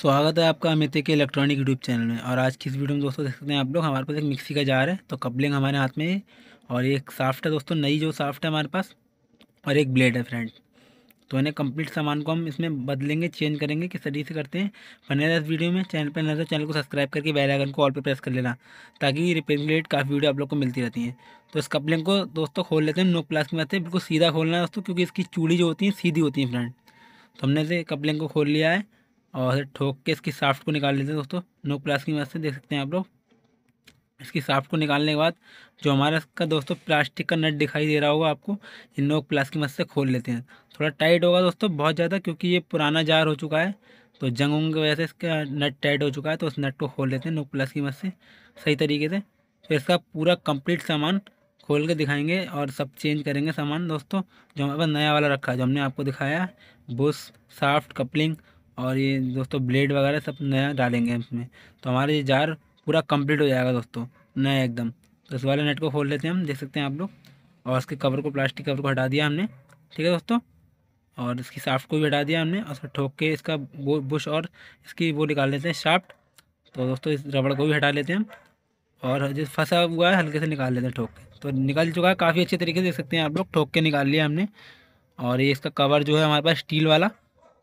स्वागत है आपका अमित के इलेक्ट्रॉनिक यूट्यूब चैनल में और आज किस वीडियो में दोस्तों देख सकते हैं आप लोग हमारे पास एक मिक्सी का जार है तो कपलिंग हमारे हाथ में है और एक साफ्ट है दोस्तों नई जो साफ्ट है हमारे पास और एक ब्लेड है फ्रेंड तो इन्हें कंप्लीट सामान को हम इसमें बदलेंगे चेंज करेंगे किस तरीके से करते हैं बने रहा इस वीडियो में चैनल पर नजर तो चैनल को सब्सक्राइब करके बेल आइकन को ऑल पर प्रेस कर लेना ताकि रिपेयरिंग रिलेटेड काफ़ी वीडियो आप लोग को मिलती रहती है तो इस कपलिंग को दोस्तों खोल लेते हैं नोक प्लास्क में आते हैं बिल्कुल सीधा खोलना है दोस्तों क्योंकि इसकी चूड़ी जो होती है सीधी होती है फ्रेंड तो हमने इसे कपलिंग को खोल लिया है और ठोक के इसकी साफ्ट को निकाल लेते हैं दोस्तों नोक प्लास की मदद से देख सकते हैं आप लोग इसकी साफ्ट को निकालने के बाद जो हमारा इसका दोस्तों प्लास्टिक का नट दिखाई दे रहा होगा आपको ये नोक प्लास की मदद से खोल लेते हैं थोड़ा टाइट होगा दोस्तों बहुत ज़्यादा क्योंकि ये पुराना जार हो चुका है तो जंग उंग की वजह से इसका नट टाइट हो चुका है तो उस नट को खोल लेते हैं नोक प्लास की मदद से सही तरीके से फिर तो इसका पूरा कंप्लीट सामान खोल के दिखाएंगे और सब चेंज करेंगे सामान दोस्तों जो हमारे पास नया वाला रखा है जो हमने आपको दिखाया बुश साफ्ट कपलिंग और ये दोस्तों ब्लेड वगैरह सब नया डालेंगे इसमें तो हमारा ये जार पूरा कंप्लीट हो जाएगा दोस्तों नया एकदम तो इस वाले नेट को खोल लेते हैं हम देख सकते हैं आप लोग और इसके कवर को प्लास्टिक कवर को हटा दिया हमने ठीक है दोस्तों और इसकी साफ्ट को भी हटा दिया हमने और उसमें ठोक के इसका वो बुश और इसकी वो निकाल लेते हैं शाफ्ट तो दोस्तों इस रबड़ को भी हटा लेते हैं और जो फंसा हुआ है हल्के से निकाल लेते हैं ठोक के तो निकल चुका है काफ़ी अच्छे तरीके से देख सकते हैं आप लोग ठोक के निकाल लिया हमने और ये इसका कवर जो है हमारे पास स्टील वाला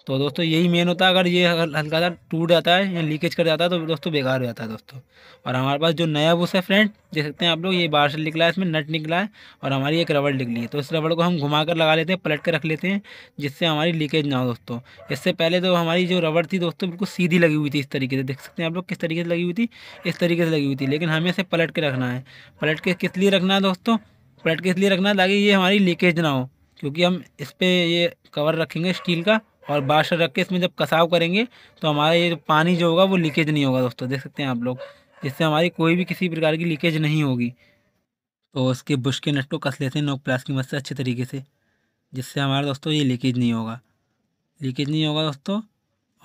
तो दोस्तों यही मेन होता है अगर ये हल्का सा टूट जाता है या लीकेज कर जाता है तो दोस्तों बेकार हो जाता है दोस्तों और हमारे पास जो नया बुश है फ्रेंड देख सकते हैं आप लोग ये बाहर से निकला है इसमें नट निकला है और हमारी एक रबड़ निकली है तो इस रबड़ को हम घुमा कर लगा लेते हैं पलट कर रख लेते हैं जिससे हमारी लीकेज ना हो दोस्तों इससे पहले तो हमारी जो रबड़ थी दोस्तों बिल्कुल सीधी लगी हुई थी इस तरीके से देख सकते हैं आप लोग किस तरीके से लगी हुई थी इस तरीके से लगी हुई थी लेकिन हमें इसे पलट के रखना है पलट के किस लिए रखना है दोस्तों पलट के इसलिए रखना है ताकि ये हमारी लीकेज ना हो क्योंकि हम इस पर ये कवर रखेंगे स्टील का और बारिश रख के इसमें जब कसाव करेंगे तो हमारा ये पानी जो होगा वो लीकेज नहीं होगा दोस्तों देख सकते हैं आप लोग जिससे हमारी कोई भी किसी प्रकार की लीकेज नहीं होगी तो उसके बुश के नट को कस लेते हैं नोक प्लास की मदद से अच्छे तरीके से जिससे हमारा दोस्तों ये लीकेज नहीं होगा लीकेज नहीं होगा दोस्तों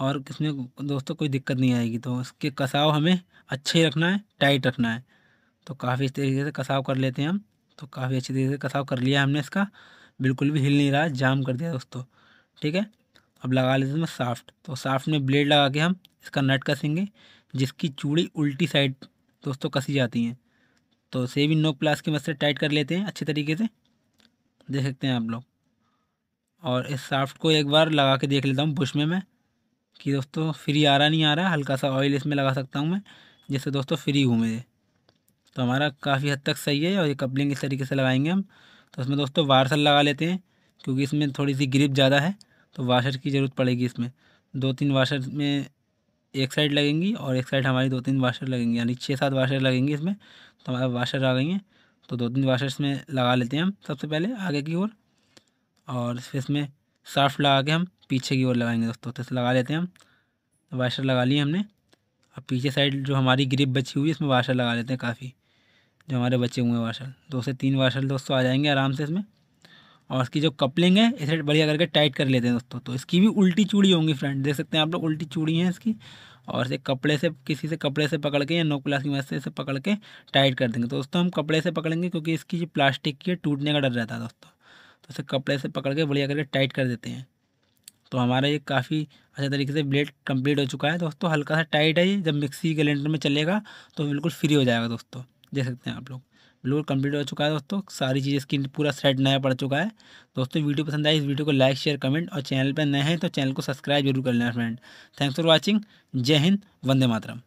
और इसमें दोस्तों कोई दिक्कत नहीं आएगी तो उसके कसाव हमें अच्छे रखना है टाइट रखना है तो काफ़ी इस तरीके से कसाव कर लेते हैं हम तो काफ़ी अच्छे तरीके से कसाव कर लिया हमने इसका बिल्कुल भी हिल नहीं रहा जाम कर दिया दोस्तों ठीक है अब लगा लेते हैं साफ्ट तो साफ्ट में ब्लेड लगा के हम इसका नट कसेंगे जिसकी चूड़ी उल्टी साइड दोस्तों कसी जाती हैं तो भी नोक प्लास की मदद से टाइट कर लेते हैं अच्छे तरीके से देख सकते हैं आप लोग और इस साफ्ट को एक बार लगा के देख लेता हूँ बुश में मैं कि दोस्तों फ्री आ रहा नहीं आ रहा हल्का सा ऑयल इसमें लगा सकता हूँ मैं जिससे दोस्तों फ्री हूँ मेरे तो हमारा काफ़ी हद तक सही है और ये कपलिंग इस तरीके से लगाएंगे हम तो इसमें दोस्तों वारसल लगा लेते हैं क्योंकि इसमें थोड़ी सी ग्रिप ज़्यादा है तो वाशर की ज़रूरत पड़ेगी इसमें दो तीन वाशर में एक साइड लगेंगी और एक साइड हमारी दो तीन वाशर लगेंगी यानी छः सात वाशर लगेंगी इसमें तो हमारे वाशर आ गई हैं तो दो तीन वाशर्स में लगा लेते हैं हम सबसे पहले आगे की ओर और, और फिर इसमें साफ लगा के हम पीछे की ओर लगाएंगे दोस्तों तो लगा लेते हैं हम वाशर लगा लिए हमने अब पीछे साइड जो हमारी ग्रिप बची हुई है इसमें वाशर लगा लेते हैं काफ़ी जो हमारे बचे हुए हैं वाशर दो से तीन वाशर दोस्तों आ जाएंगे आराम से इसमें और इसकी जो कपलिंग है इसे बढ़िया करके टाइट कर लेते हैं दोस्तों तो इसकी भी उल्टी चूड़ी होंगी फ्रेंड देख सकते हैं आप लोग उल्टी चूड़ी हैं इसकी और इसे कपड़े से किसी से कपड़े से पकड़ के या नो क्लास की मदद से इसे पकड़ के टाइट कर देंगे तो दोस्तों हम कपड़े से पकड़ेंगे क्योंकि इसकी जो प्लास्टिक की टूटने का डर रहता है दोस्तों तो इसे कपड़े से पकड़ के बढ़िया करके टाइट कर देते हैं तो हमारा ये काफ़ी अच्छे तरीके से ब्लेड कंप्लीट हो चुका है दोस्तों हल्का सा टाइट है ये जब मिक्सी ग्लेंडर में चलेगा तो बिल्कुल फ्री हो जाएगा दोस्तों देख सकते हैं आप लोग बिल्कुल कंप्लीट हो चुका है दोस्तों सारी चीज़ें स्क्रीन पूरा सेट नया पड़ चुका है दोस्तों वीडियो पसंद आई इस वीडियो को लाइक शेयर कमेंट और चैनल पर नए हैं तो चैनल को सब्सक्राइब जरूर कर लेना फ्रेंड थैंक्स फॉर वॉचिंग जय हिंद वंदे मातरम